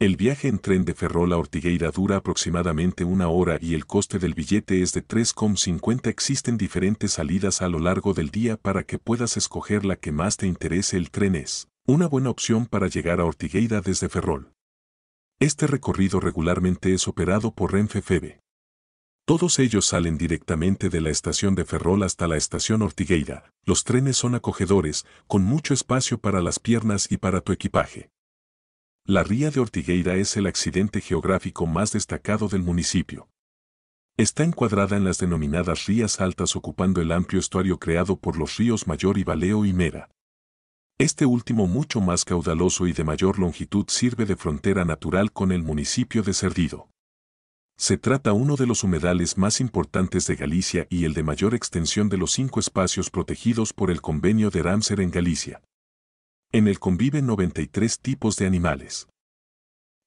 El viaje en tren de Ferrol a Ortigueira dura aproximadamente una hora y el coste del billete es de 3,50. Existen diferentes salidas a lo largo del día para que puedas escoger la que más te interese. El tren es una buena opción para llegar a Ortigueira desde Ferrol. Este recorrido regularmente es operado por Renfe Todos ellos salen directamente de la estación de Ferrol hasta la estación Ortigueira. Los trenes son acogedores, con mucho espacio para las piernas y para tu equipaje. La ría de Ortigueira es el accidente geográfico más destacado del municipio. Está encuadrada en las denominadas rías altas ocupando el amplio estuario creado por los ríos Mayor y Baleo y Mera. Este último mucho más caudaloso y de mayor longitud sirve de frontera natural con el municipio de Cerdido. Se trata uno de los humedales más importantes de Galicia y el de mayor extensión de los cinco espacios protegidos por el convenio de Ramser en Galicia. En el conviven 93 tipos de animales.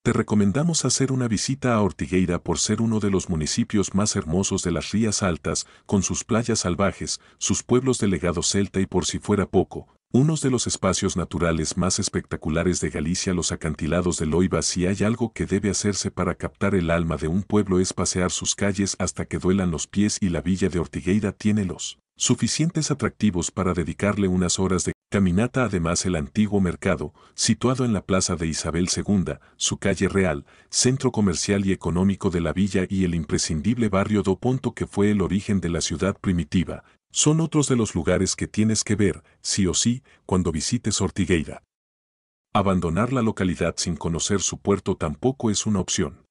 Te recomendamos hacer una visita a Ortigueira por ser uno de los municipios más hermosos de las Rías Altas, con sus playas salvajes, sus pueblos de legado celta y por si fuera poco, unos de los espacios naturales más espectaculares de Galicia, los acantilados de loiva si hay algo que debe hacerse para captar el alma de un pueblo es pasear sus calles hasta que duelan los pies y la villa de Ortigueira tiene los suficientes atractivos para dedicarle unas horas de Caminata además el antiguo mercado, situado en la plaza de Isabel II, su calle real, centro comercial y económico de la villa y el imprescindible barrio do Ponto que fue el origen de la ciudad primitiva, son otros de los lugares que tienes que ver, sí o sí, cuando visites Ortigueira. Abandonar la localidad sin conocer su puerto tampoco es una opción.